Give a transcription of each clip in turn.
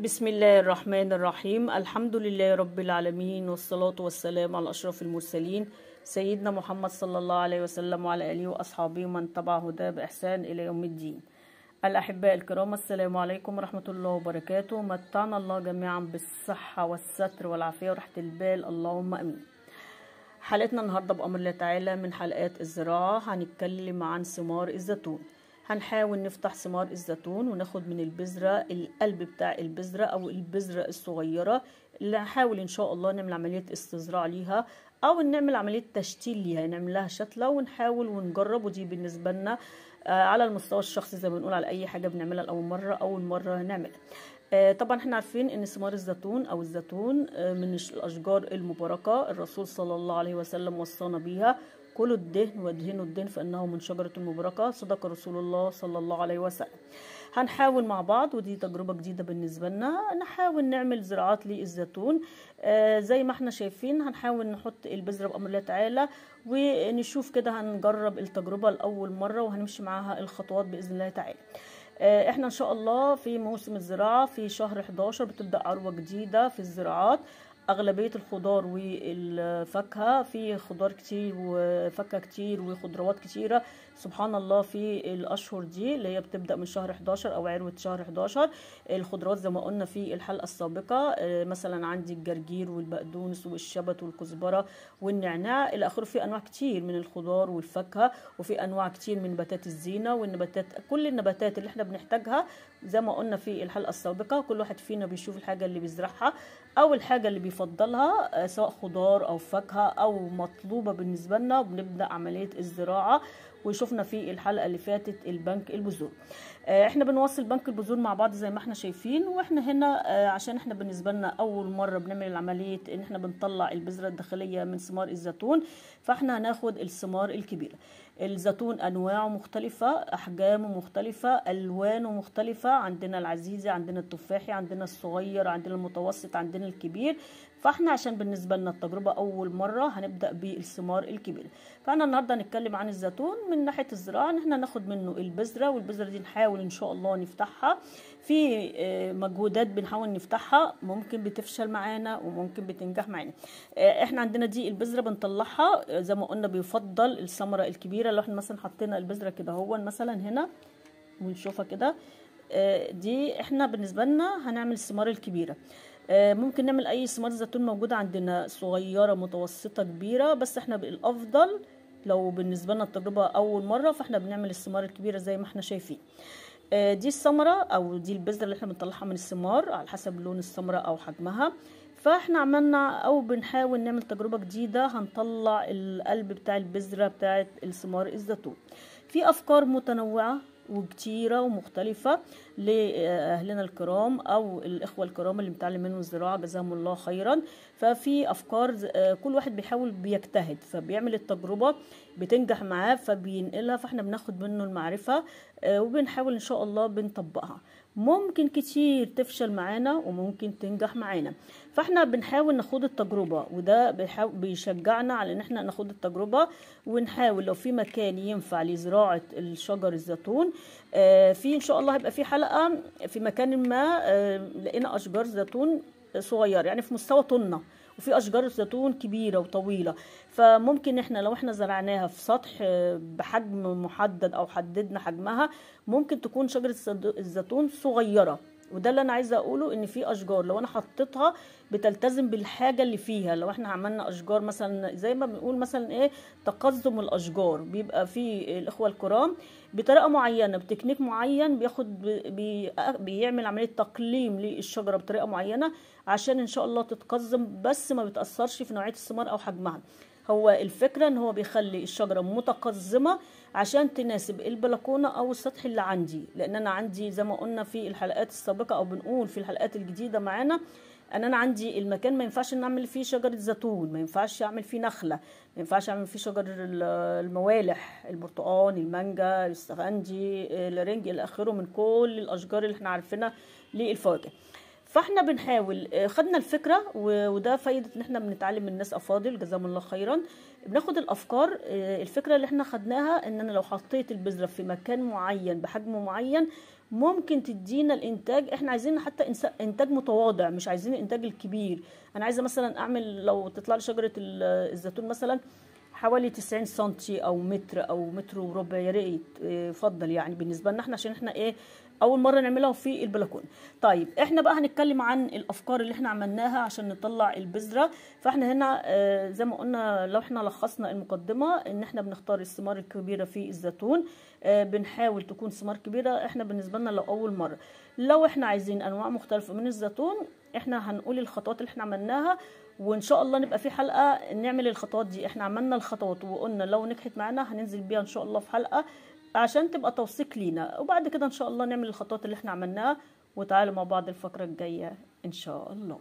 بسم الله الرحمن الرحيم الحمد لله رب العالمين والصلاة والسلام على أشرف المرسلين سيدنا محمد صلى الله عليه وسلم وعلى آله وأصحابه من تبع هداه بإحسان إلى يوم الدين الأحباء الكرام السلام عليكم ورحمة الله وبركاته متعنا الله جميعا بالصحة والستر والعافية وراحة البال اللهم أمين حلقتنا النهاردة بأمر الله تعالى من حلقات الزراعة هنتكلم عن ثمار الزيتون هنحاول نفتح ثمار الزيتون وناخد من البذرة القلب بتاع البذرة او البذرة الصغيرة اللي هنحاول ان شاء الله نعمل عملية استزراع ليها او نعمل عملية تشتيل ليها نعمل لها شتلة ونحاول ونجرب ودي بالنسبة لنا آه، على المستوى الشخصي زي ما بنقول على اي حاجة بنعملها لأول مرة اول مرة نعملها آه، طبعا احنا عارفين ان ثمار الزيتون او الزيتون آه، من الاشجار المباركه الرسول صلى الله عليه وسلم وصانا بيها كلوا الدهن وادهنوا الدهن فإنه من شجرة المباركة صدق رسول الله صلى الله عليه وسلم هنحاول مع بعض ودي تجربة جديدة بالنسبة لنا نحاول نعمل زراعات للزيتون آه زي ما احنا شايفين هنحاول نحط البذرة بأمر الله تعالى ونشوف كده هنجرب التجربة لأول مرة وهنمشي معاها الخطوات بإذن الله تعالى آه، احنا ان شاء الله في موسم الزراعه في شهر 11 بتبدا عروه جديده في الزراعات اغلبيه الخضار والفاكهه في خضار كتير وفاكهه كتير وخضروات كتيره سبحان الله في الاشهر دي اللي هي بتبدا من شهر 11 او عروه شهر 11 الخضروات زي ما قلنا في الحلقه السابقه مثلا عندي الجرجير والبقدونس والشبت والكزبره والنعناع الى اخره في انواع كتير من الخضار والفاكهه وفي انواع كتير من نباتات الزينه والنباتات كل النباتات اللي احنا بنحتاجها زي ما قلنا في الحلقه السابقه كل واحد فينا بيشوف الحاجه اللي بيزرعها اول حاجه اللي بيفضلها آه، سواء خضار او فاكهه او مطلوبه بالنسبه لنا بنبدا عمليه الزراعه وشفنا في الحلقه اللي فاتت البنك البذور آه، احنا بنوصل بنك البذور مع بعض زي ما احنا شايفين واحنا هنا آه، عشان احنا بالنسبه لنا اول مره بنعمل عمليه ان احنا بنطلع البذره الداخليه من ثمار الزيتون فاحنا هناخد الثمار الكبيره الزيتون انواعه مختلفه احجامه مختلفه الوانه مختلفه عندنا العزيزي عندنا التفاحي عندنا الصغير عندنا المتوسط عندنا الكبير فاحنا عشان بالنسبه لنا التجربه اول مره هنبدا بالثمار الكبيره فاحنا النهارده هنتكلم عن الزيتون من ناحيه الزراعه ان احنا ناخد منه البذره والبذره دي نحاول ان شاء الله نفتحها في آه، مجهودات بنحاول نفتحها ممكن بتفشل معانا وممكن بتنجح معانا آه، احنا عندنا دي البذره بنطلعها زي ما قلنا بيفضل الثمره الكبيره لو احنا مثلا حطينا البذره كده هو مثلا هنا ونشوفها كده آه، دي احنا بالنسبه لنا هنعمل الثمار الكبيره آه، ممكن نعمل اي ثمار زيتون موجوده عندنا صغيره متوسطه كبيره بس احنا الافضل لو بالنسبه لنا التجربه اول مره فاحنا بنعمل الثمار الكبيره زي ما احنا شايفين آه، دي الثمره او دي البذره اللي احنا بنطلعها من الثمار على حسب لون الثمره او حجمها فاحنا عملنا او بنحاول نعمل تجربه جديده هنطلع القلب بتاع البذره بتاعه الثمار الزيتون في افكار متنوعه وكتيره ومختلفه لاهلنا الكرام او الاخوه الكرام اللي منهم الزراعه جزاهم الله خيرا ففي افكار آه، كل واحد بيحاول بيجتهد فبيعمل التجربه بتنجح معاه فبينقلها فاحنا بناخد منه المعرفه آه، وبنحاول ان شاء الله بنطبقها ممكن كتير تفشل معانا وممكن تنجح معانا فاحنا بنحاول نخوض التجربه وده بيشجعنا على ان احنا ناخد التجربه ونحاول لو في مكان ينفع لزراعه الشجر الزيتون آه في ان شاء الله هيبقى في حلقه في مكان ما آه لقينا اشجار زيتون صغير يعني في مستوى طنه وفي اشجار الزيتون كبيره وطويله فممكن احنا لو احنا زرعناها في سطح آه، بحجم محدد او حددنا حجمها ممكن تكون شجره الزيتون صغيره وده اللي انا عايزه اقوله ان في اشجار لو انا حطيتها بتلتزم بالحاجه اللي فيها لو احنا عملنا اشجار مثلا زي ما بنقول مثلا ايه تقزم الاشجار بيبقى في الاخوه الكرام بطريقه معينه بتكنيك معين بياخد بيعمل عمليه تقليم للشجره بطريقه معينه عشان ان شاء الله تتقزم بس ما بتاثرش في نوعيه الثمار او حجمها هو الفكرة ان هو بيخلي الشجرة متقزمة عشان تناسب البلكونة او السطح اللي عندي لان انا عندي زي ما قلنا في الحلقات السابقة او بنقول في الحلقات الجديدة معانا ان انا عندي المكان ما ينفعش نعمل فيه شجره زيتون ما ينفعش اعمل فيه نخله ما ينفعش اعمل فيه شجر الموالح البرتقال المانجا الاستغندي الرنج الى اخره من كل الاشجار اللي احنا عارفينها للفواكه فاحنا بنحاول آه، خدنا الفكره وده فايده ان احنا بنتعلم من الناس افاضل جزاهم الله خيرا بناخد الافكار آه، الفكره اللي احنا خدناها ان انا لو حطيت البذره في مكان معين بحجم معين ممكن تدينا الانتاج احنا عايزين حتى انتاج متواضع مش عايزين الانتاج الكبير انا عايزه مثلا اعمل لو تطلع لي شجره الزيتون مثلا حوالي 90 سنتي او متر او متر وربع يا ريت اتفضل آه، يعني بالنسبه لنا احنا عشان احنا ايه اول مره نعملها في البلكونه طيب احنا بقى هنتكلم عن الافكار اللي احنا عملناها عشان نطلع البذره فاحنا هنا آه، زي ما قلنا لو احنا لخصنا المقدمه ان احنا بنختار الثمار الكبيره في الزيتون آه، بنحاول تكون ثمار كبيره احنا بالنسبه لنا لو اول مره لو احنا عايزين انواع مختلفه من الزيتون احنا هنقول الخطوات اللي احنا عملناها وان شاء الله نبقى في حلقه نعمل الخطوات دي احنا عملنا الخطوات وقلنا لو نجحت معانا هننزل بيها ان شاء الله في حلقه عشان تبقى توثيق لينا وبعد كده ان شاء الله نعمل الخطوات اللي احنا عملناها وتعالوا مع بعض الفقرة الجاية ان شاء الله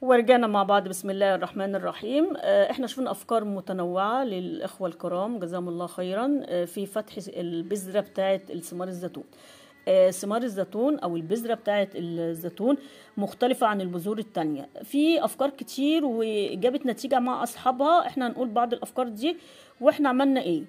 ورجعنا مع بعض بسم الله الرحمن الرحيم آه، احنا شفنا افكار متنوعه للاخوه الكرام جزاهم الله خيرا آه، في فتح البذره بتاعه ثمار الزيتون آه، ثمار الزيتون او البذره بتاعه الزيتون مختلفة عن البذور التانية في أفكار كتير وجابت نتيجة مع أصحابها احنا هنقول بعض الأفكار دي واحنا عملنا ايه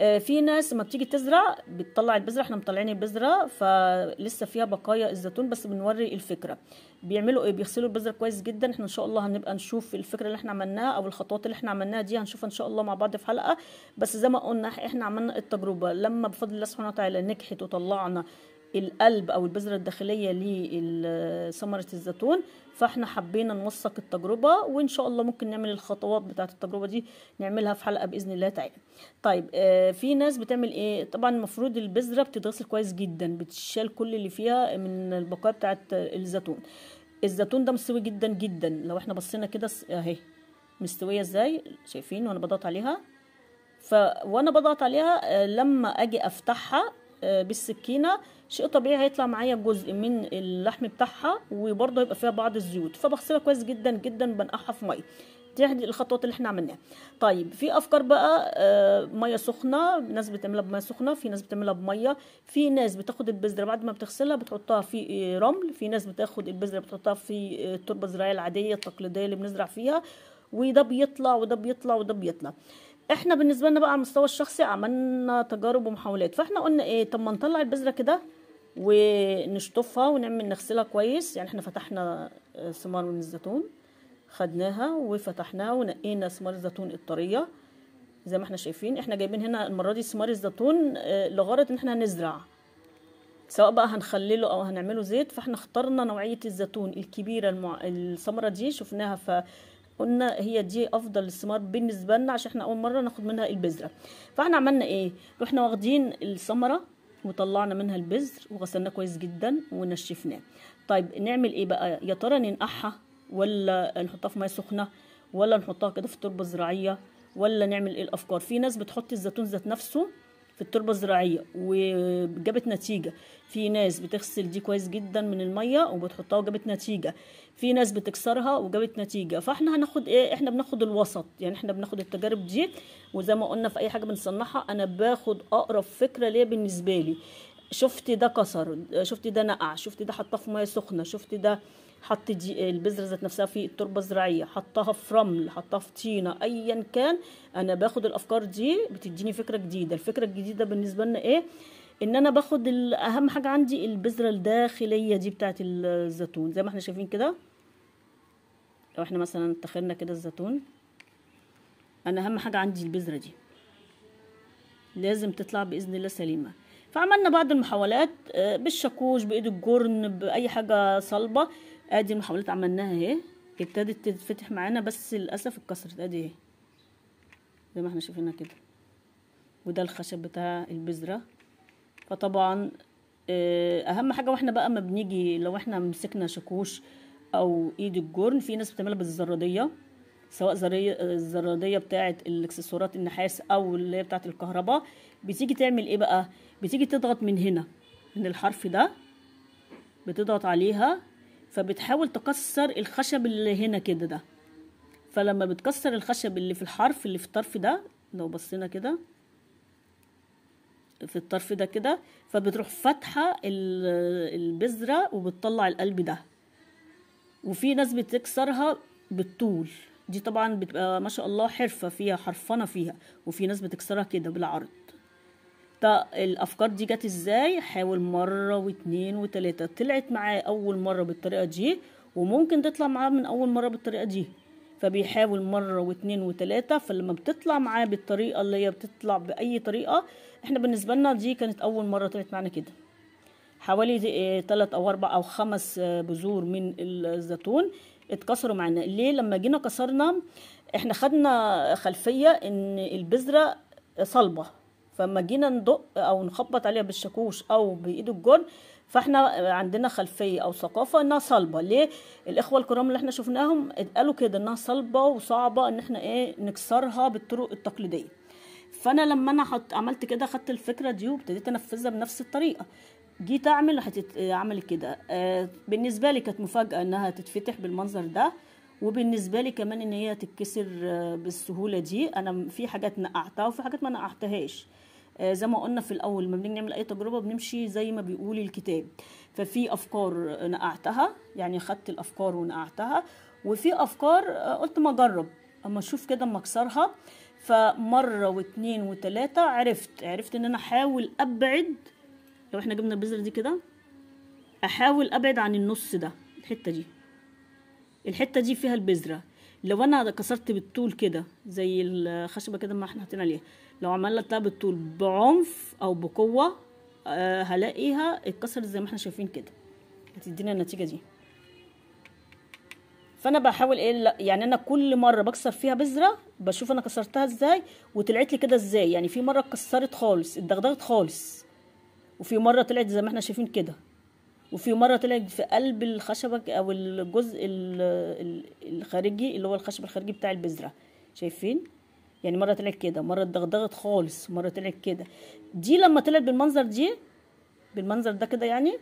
آه، في ناس ما بتيجي تزرع بتطلع البذره احنا مطلعين البذره فلسه فيها بقايا الزيتون بس بنوري الفكره بيعملوا ايه بيغسلوا البذره كويس جدا احنا ان شاء الله هنبقى نشوف الفكره اللي احنا عملناها او الخطوات اللي احنا عملناها دي هنشوفها ان شاء الله مع بعض في حلقه بس زي ما قلنا احنا عملنا التجربه لما بفضل الله سبحانه وتعالى نجحت وطلعنا القلب او البذره الداخليه لثمره الزيتون فاحنا حبينا نوثق التجربه وان شاء الله ممكن نعمل الخطوات بتاعه التجربه دي نعملها في حلقه باذن الله تعالى طيب آه في ناس بتعمل ايه طبعا المفروض البذره بتتغسل كويس جدا بتشال كل اللي فيها من البقايا بتاعه الزيتون الزيتون ده مستوي جدا جدا لو احنا بصينا كده اهي مستويه ازاي شايفين وانا بضغط عليها ف وانا بضغط عليها آه، لما اجي افتحها آه، بالسكينه شيء طبيعي هيطلع معايا جزء من اللحم بتاعها وبرده هيبقى فيها بعض الزيوت فبغسلها كويس جدا جدا بنقعها في ميه دي الخطوات اللي احنا عملناها طيب في افكار بقى آه ميه سخنه ناس بتعملها بميه سخنه في ناس بتعملها بميه في ناس بتاخد البذره بعد ما بتغسلها بتحطها في آه، رمل في ناس بتاخد البذره بتحطها في التربه آه، الزراعيه العاديه التقليديه اللي بنزرع فيها وده بيطلع وده بيطلع وده بيطلع احنا بالنسبه لنا بقى على المستوى الشخصي عملنا تجارب ومحاولات فاحنا قلنا ايه طب ما نطلع البذره كده ونشطفها ونعمل نغسلها كويس يعني احنا فتحنا آه، ثمار من الزيتون خدناها وفتحناها ونقينا ثمار الزيتون الطريه زي ما احنا شايفين احنا جايبين هنا المره دي ثمار الزيتون آه، لغرض ان احنا نزرع سواء بقى هنخلله او هنعمله زيت فاحنا اخترنا نوعيه الزيتون الكبيره المع... الثمره دي شفناها في قلنا هي دي افضل الثمار بالنسبه لنا عشان احنا اول مره ناخد منها البذره فاحنا عملنا ايه رحنا واخدين الثمره وطلعنا منها البذر وغسلناه كويس جدا ونشفناه طيب نعمل ايه بقى يا ترى ننقعها ولا نحطها في ميه سخنه ولا نحطها كده في تربه زراعيه ولا نعمل ايه الافكار في ناس بتحط الزيتون ذات نفسه في التربة الزراعية وجابت نتيجة في ناس بتغسل دي كويس جدا من المية وبتحطها وجابت نتيجة في ناس بتكسرها وجابت نتيجة فاحنا هناخد ايه احنا بناخد الوسط يعني احنا بناخد التجارب دي وزي ما قلنا في اي حاجة بنصنعها انا باخد اقرب فكرة ليا بالنسبة لي شفت ده كسر شفت ده نقع شفت ده حطاه في ميه سخنه شفت ده حط دي إيه، البذره ذات نفسها في التربه الزراعيه حطها في رمل حطها في طينه ايا كان انا باخد الافكار دي بتديني فكره جديده الفكره الجديده بالنسبه لنا ايه ان انا باخد اهم حاجه عندي البذره الداخليه دي بتاعه الزيتون زي ما احنا شايفين كده لو احنا مثلا اتخذنا كده الزيتون انا اهم حاجه عندي البذره دي لازم تطلع باذن الله سليمه فعملنا بعض المحاولات آه، بالشاكوش بايد الجرن باي حاجه صلبه ادي المحاولات عملناها اهي ابتدت تتفتح معانا بس للاسف اتكسرت ادي اهي زي ما احنا شايفينها كده وده الخشب بتاع البذره فطبعا آه، اهم حاجه واحنا بقى ما بنيجي لو احنا مسكنا شاكوش او ايد الجرن في ناس بتعملها بالزراديه سواء الزراديه بتاعه الاكسسوارات النحاس او اللي هي بتاعه الكهرباء بتيجي تعمل ايه بقى بتيجي تضغط من هنا من الحرف ده بتضغط عليها فبتحاول تكسر الخشب اللي هنا كده ده فلما بتكسر الخشب اللي في الحرف اللي في الطرف ده لو بصينا كده في الطرف ده كده فبتروح فاتحه البذره وبتطلع القلب ده وفي ناس بتكسرها بالطول دي طبعا بتبقى ما شاء الله حرفه فيها حرفنه فيها وفي ناس بتكسرها كده بالعرض طب الافكار دي جت ازاي حاول مره واتنين وتلاته طلعت معاه اول مره بالطريقه دي وممكن تطلع معاه من اول مره بالطريقه دي فبيحاول مرة واتنين وتلاتة فلما بتطلع معاه بالطريقة اللي هي بتطلع بأي طريقة احنا بالنسبة لنا دي كانت أول مرة طلعت معانا كده حوالي آه، تلات أو أربع أو خمس آه، بذور من الزيتون اتكسروا معانا ليه لما جينا كسرنا احنا خدنا خلفية ان البذرة صلبة فلما جينا ندق او نخبط عليها بالشاكوش او بايد الجرن فاحنا عندنا خلفيه او ثقافه انها صلبه ليه الاخوه الكرام اللي احنا شفناهم قالوا كده انها صلبه وصعبه ان احنا ايه نكسرها بالطرق التقليديه فانا لما انا حط عملت كده خدت الفكره دي وابتديت انفذها بنفس الطريقه جيت اعمل هتت... عمل كده آه بالنسبه لي كانت مفاجاه انها تتفتح بالمنظر ده وبالنسبه لي كمان ان هي تتكسر آه، بالسهوله دي انا في حاجات نقعتها وفي حاجات ما نقعتهاش آه، زي ما قلنا في الاول ما بنيجي نعمل اي تجربه بنمشي زي ما بيقول الكتاب ففي افكار نقعتها يعني خدت الافكار ونقعتها وفي افكار آه، قلت ما اجرب اما اشوف كده اما اكسرها فمره واتنين وتلاته عرفت عرفت ان انا احاول ابعد لو احنا جبنا البذره دي كده احاول ابعد عن النص ده الحته دي الحته دي فيها البذره لو انا كسرت بالطول كده زي الخشبه كده ما احنا حاطين عليها لو عملتها بالطول بعنف او بقوه آه، هلاقيها اتكسرت زي ما احنا شايفين كده هتدينا النتيجه دي فانا بحاول ايه يعني انا كل مره بكسر فيها بذره بشوف انا كسرتها ازاي وطلعت لي كده ازاي يعني في مره اتكسرت خالص اتدغدغت خالص وفي مره طلعت زي ما احنا شايفين كده وفي مره طلعت في قلب الخشبه او الجزء الخارجي اللي هو الخشب الخارجي بتاع البذره شايفين يعني مره طلعت كده مره اتدغدغت خالص مره طلعت كده دي لما طلعت بالمنظر دي بالمنظر ده كده يعني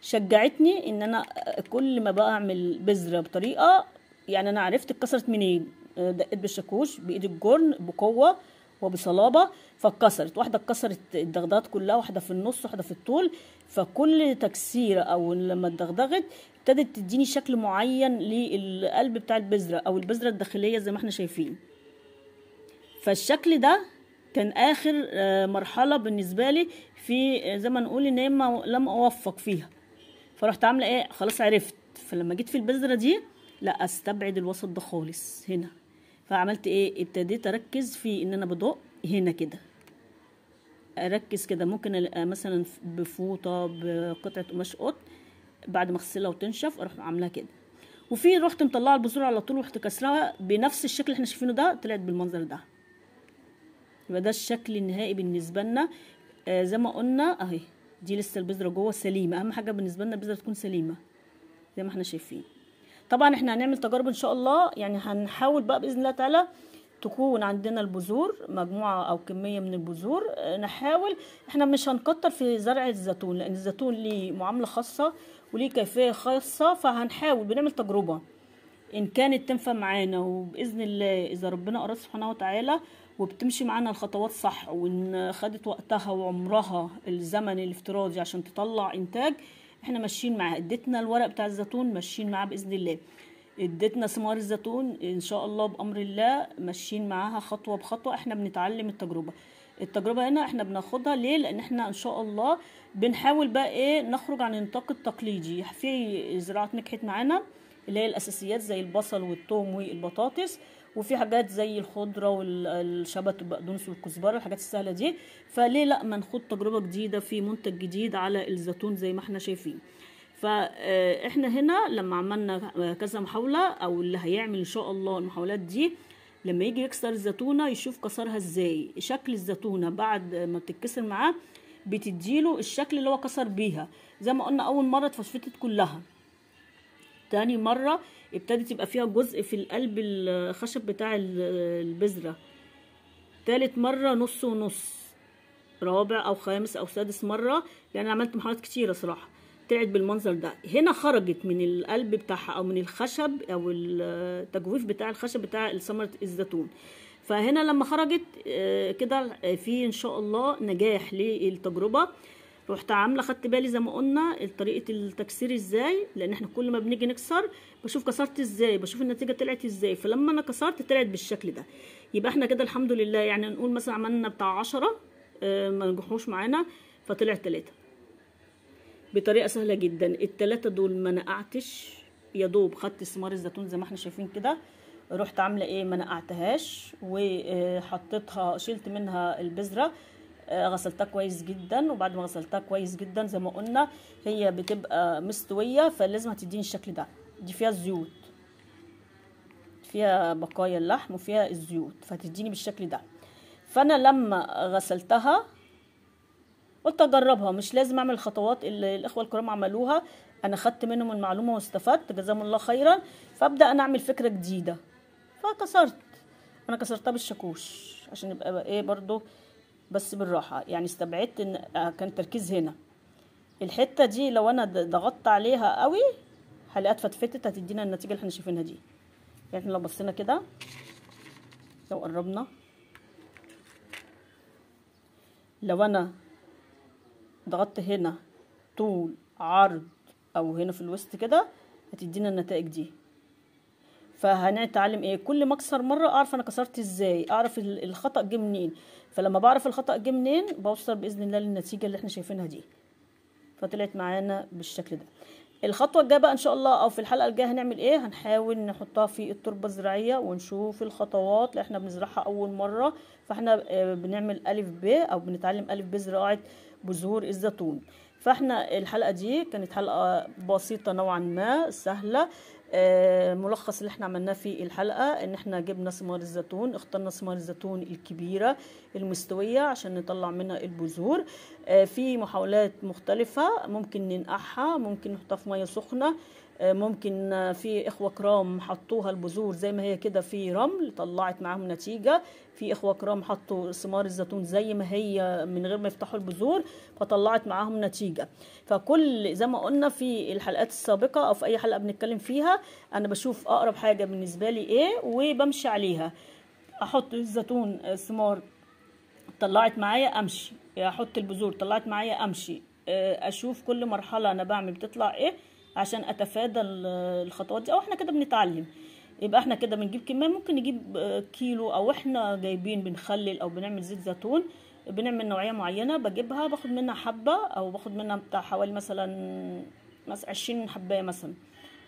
شجعتني ان انا كل ما بعمل بذره بطريقه يعني انا عرفت اتكسرت منين آه، دقيت بالشاكوش بايد الجرن بقوه وبصلابه فاتكسرت واحده اتكسرت الدغدغات كلها واحده في النص واحده في الطول فكل تكسيره او لما اتدغدغت ابتدت تديني شكل معين للقلب بتاع البذرة أو البذرة الداخلية زي ما احنا شايفين فالشكل ده كان آخر آه، مرحلة بالنسبة لي في آه، زي ما نقول إن ما لم أوفق فيها فرحت عاملة إيه خلاص عرفت فلما جيت في البذرة دي لا استبعد الوسط ده خالص هنا فعملت ايه ابتديت اركز في ان انا بدق هنا كده اركز كده ممكن مثلا بفوطه بقطعه قماش قط بعد ما اغسلها وتنشف اروح عاملاها كده وفي رحت مطلعه البذور على طول ورحت كسراها بنفس الشكل اللي احنا شايفينه ده طلعت بالمنظر ده يبقى ده الشكل النهائي بالنسبه لنا آه زي ما قلنا اهي دي لسه البذره جوه سليمه اهم حاجه بالنسبه لنا البذره تكون سليمه زي ما احنا شايفين طبعا احنا هنعمل تجارب ان شاء الله يعني هنحاول بقى باذن الله تعالى تكون عندنا البذور مجموعة أو كمية من البذور آه، نحاول احنا مش هنكتر في زرع الزيتون لأن الزيتون ليه معاملة خاصة وليه كيفيه خاصه فهنحاول بنعمل تجربه ان كانت تنفع معانا وباذن الله اذا ربنا اراد سبحانه وتعالى وبتمشي معانا الخطوات صح وان خدت وقتها وعمرها الزمن الافتراضي عشان تطلع انتاج احنا ماشيين معاها اديتنا الورق بتاع الزيتون ماشيين معاه باذن الله اديتنا ثمار الزيتون ان شاء الله بامر الله ماشيين معاها خطوه بخطوه احنا بنتعلم التجربه التجربه هنا احنا بناخدها ليه لان احنا ان شاء الله بنحاول بقى ايه نخرج عن النطاق التقليدي في زراعه نجحت معانا اللي هي الاساسيات زي البصل والثوم والبطاطس وفي حاجات زي الخضره والشبت والبقدونس والكزبره الحاجات السهله دي فليه لا ما نخوض تجربه جديده في منتج جديد على الزيتون زي ما احنا شايفين فاحنا آه، هنا لما عملنا كذا محاوله او اللي هيعمل ان شاء الله المحاولات دي لما يجي يكسر الزيتونه يشوف كسرها ازاي شكل الزيتونه بعد ما بتتكسر معاه بتديله الشكل اللي هو كسر بيها زي ما قلنا اول مره اتفشفتت كلها تاني مره ابتدت يبقى فيها جزء في القلب الخشب بتاع البذره تالت مره نص ونص رابع او خامس او سادس مره لان يعني انا عملت محاولات كتيره صراحه طلعت بالمنظر ده هنا خرجت من القلب بتاعها او من الخشب او التجويف بتاع الخشب بتاع ثمره الزيتون فهنا لما خرجت آه، كده آه، في ان شاء الله نجاح للتجربه رحت عامله خدت بالي زي ما قلنا طريقه التكسير ازاي لان احنا كل ما بنيجي نكسر بشوف كسرت ازاي بشوف النتيجه طلعت ازاي فلما انا كسرت طلعت بالشكل ده يبقى احنا كده الحمد لله يعني نقول مثلا عملنا بتاع 10 آه، ما نجحوش معانا فطلع 3 بطريقه سهله جدا التلاته دول ما نقعتش يا دوب خدت ثمار الزيتون زي ما احنا شايفين كده رحت عامله ايه ما نقعتهاش وحطيتها شلت منها البذره آه، غسلتها كويس جدا وبعد ما غسلتها كويس جدا زي ما قلنا هي بتبقى مستويه فلازم هتديني الشكل ده دي فيها زيوت فيها بقايا اللحم وفيها الزيوت فهتديني بالشكل ده فانا لما غسلتها قلت اجربها مش لازم اعمل الخطوات اللي الاخوه الكرام عملوها انا خدت منهم المعلومه واستفدت جزاهم الله خيرا فابدا انا اعمل فكره جديده فكسرت انا كسرتها بالشاكوش عشان يبقى ايه برضو بس بالراحه يعني استبعدت ان آه، كان تركيز هنا الحته دي لو انا ضغطت عليها قوي هلاقيها اتفتفتت هتدينا النتيجه اللي احنا شايفينها دي يعني احنا لو بصينا كده لو قربنا لو انا ضغطت هنا طول عرض او هنا في الوسط كده هتدينا النتائج دي فهنتعلم ايه كل ما اكسر مره اعرف انا كسرت ازاي اعرف الخطا جه منين فلما بعرف الخطا جه منين بوصل باذن الله للنتيجه اللي احنا شايفينها دي فطلعت معانا بالشكل ده الخطوه الجايه بقى ان شاء الله او في الحلقه الجايه هنعمل ايه هنحاول نحطها في التربه الزراعيه ونشوف الخطوات اللي احنا بنزرعها اول مره فاحنا آه، بنعمل الف ب او بنتعلم الف ب زراعه بذور الزيتون فاحنا الحلقه دي كانت حلقه بسيطه نوعا ما سهله آه، ملخص اللي احنا عملناه في الحلقه ان احنا جبنا ثمار الزيتون اخترنا ثمار الزيتون الكبيره المستويه عشان نطلع منها البذور آه، في محاولات مختلفه ممكن ننقعها ممكن نحطها في ميه سخنه آه، ممكن آه، في اخوه كرام حطوها البذور زي ما هي كده في رمل طلعت معاهم نتيجه في اخوه كرام حطوا ثمار الزيتون زي ما هي من غير ما يفتحوا البذور فطلعت معاهم نتيجه فكل زي ما قلنا في الحلقات السابقه او في اي حلقه بنتكلم فيها انا بشوف اقرب حاجه بالنسبه لي ايه وبمشي عليها احط الزيتون ثمار آه، طلعت معايا امشي احط البذور طلعت معايا امشي اشوف كل مرحله انا بعمل بتطلع ايه عشان اتفادى الخطوات دي او احنا كده بنتعلم يبقى احنا كده بنجيب كميه ممكن نجيب آه، كيلو او احنا جايبين بنخلل او بنعمل زيت زيتون بنعمل نوعيه معينه بجيبها باخد منها حبه او باخد منها بتاع حوالي مثلا مثلا 20 حبايه مثلا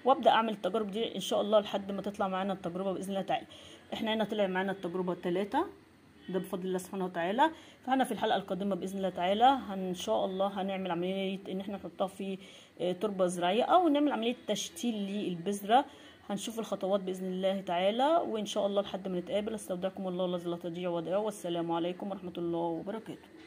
وابدا اعمل التجارب دي ان شاء الله لحد ما تطلع معانا التجربه باذن الله تعالى احنا هنا طلع معانا التجربه الثلاثه ده بفضل الله سبحانه وتعالى فاحنا في الحلقه القادمه باذن الله تعالى ان شاء الله هنعمل عمليه ان احنا نحطها في تربه زراعيه او نعمل عمليه تشتيل للبذره هنشوف الخطوات باذن الله تعالى وان شاء الله لحد ما نتقابل استودعكم الله الذي لا تضيع ودائعه والسلام عليكم ورحمه الله وبركاته